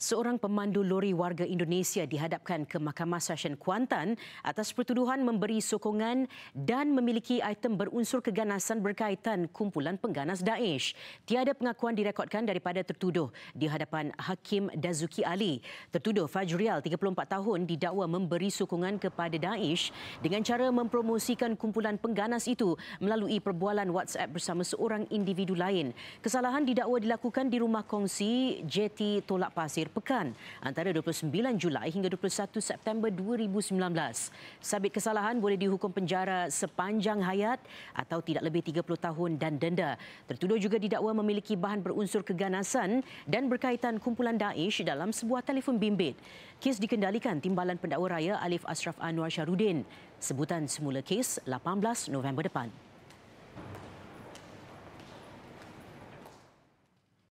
Seorang pemandu lori warga Indonesia dihadapkan ke Mahkamah Session Kuantan atas pertuduhan memberi sokongan dan memiliki item berunsur keganasan berkaitan kumpulan pengganas Daesh. Tiada pengakuan direkodkan daripada tertuduh di hadapan Hakim Dazuki Ali. Tertuduh Fajrial, 34 tahun, didakwa memberi sokongan kepada Daesh dengan cara mempromosikan kumpulan pengganas itu melalui perbualan WhatsApp bersama seorang individu lain. Kesalahan didakwa dilakukan di rumah kongsi JT Tolak Pasir pekan antara 29 Julai hingga 21 September 2019. Sabit kesalahan boleh dihukum penjara sepanjang hayat atau tidak lebih 30 tahun dan denda. Tertuduh juga didakwa memiliki bahan berunsur keganasan dan berkaitan kumpulan Daesh dalam sebuah telefon bimbit. Kes dikendalikan Timbalan Pendakwa Raya Alif Ashraf Anwar Sharudin. Sebutan semula kes 18 November depan.